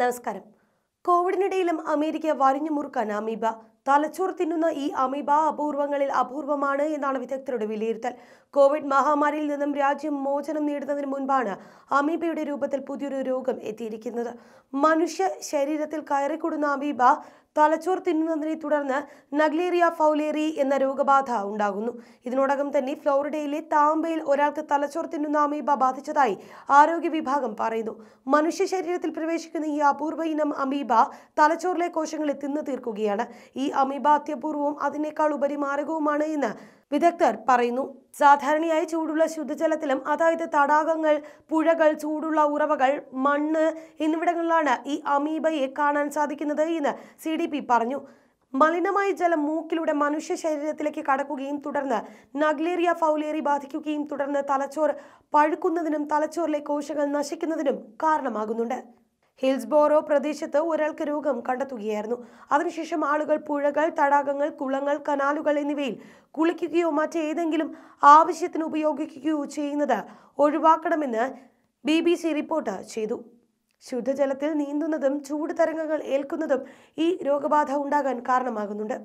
നമസ്കാരം കോവിഡിനിടയിലും അമേരിക്ക വരിഞ്ഞു മുറുക്കാൻ അമീബ തലച്ചോർ തിന്നുന്ന ഈ അമീബ അപൂർവങ്ങളിൽ അപൂർവമാണ് എന്നാണ് വിദഗ്ധരുടെ വിലയിരുത്തൽ കോവിഡ് മഹാമാരിയിൽ നിന്നും രാജ്യം മോചനം നേടുന്നതിന് മുൻപാണ് അമീബയുടെ രൂപത്തിൽ പുതിയൊരു രോഗം എത്തിയിരിക്കുന്നത് മനുഷ്യ ശരീരത്തിൽ കയറിക്കൂടുന്ന അമീബ തലച്ചോർ തിന്നുന്നതിനെ തുടർന്ന് നഗ്ലേറിയ ഫൗലേറി എന്ന രോഗബാധ ഉണ്ടാകുന്നു ഇതിനോടകം തന്നെ ഫ്ലോറിഡയിലെ താമ്പയിൽ ഒരാൾക്ക് തലച്ചോർ തിന്നുന്ന അമീബ ബാധിച്ചതായി ആരോഗ്യ വിഭാഗം പറയുന്നു മനുഷ്യ ശരീരത്തിൽ പ്രവേശിക്കുന്ന ഈ അപൂർവ ഇനം അമീബ തലച്ചോറിലെ കോശങ്ങളെ തിന്നു തീർക്കുകയാണ് ഈ അമീബ അത്യപൂർവവും അതിനേക്കാൾ ഉപരി മാരകവുമാണ് എന്ന് വിദഗ്ധർ പറയുന്നു സാധാരണയായി ചൂടുള്ള ശുദ്ധജലത്തിലും അതായത് തടാകങ്ങൾ പുഴകൾ ചൂടുള്ള ഉറവകൾ മണ്ണ് എന്നിവിടങ്ങളിലാണ് ഈ അമീബയെ കാണാൻ സാധിക്കുന്നത് എന്ന് സി പറഞ്ഞു മലിനമായ ജലം മൂക്കിലൂടെ മനുഷ്യ ശരീരത്തിലേക്ക് കടക്കുകയും തുടർന്ന് നഗ്ലേറിയ ഫൗലേറി ബാധിക്കുകയും തുടർന്ന് തലച്ചോർ പഴുക്കുന്നതിനും തലച്ചോറിലെ കോശങ്ങൾ നശിക്കുന്നതിനും കാരണമാകുന്നുണ്ട് ഹിൽസ്ബോറോ പ്രദേശത്ത് ഒരാൾക്ക് രോഗം കണ്ടെത്തുകയായിരുന്നു അതിനുശേഷം ആളുകൾ പുഴകൾ തടാകങ്ങൾ കുളങ്ങൾ കനാലുകൾ എന്നിവയിൽ കുളിക്കുകയോ മറ്റേതെങ്കിലും ആവശ്യത്തിന് ഉപയോഗിക്കുകയോ ചെയ്യുന്നത് ഒഴിവാക്കണമെന്ന് ബി ബി സി റിപ്പോർട്ട് ചെയ്തു ശുദ്ധജലത്തിൽ നീന്തുന്നതും ചൂട് തരംഗങ്ങൾ ഏൽക്കുന്നതും ഈ രോഗബാധ ഉണ്ടാകാൻ കാരണമാകുന്നുണ്ട്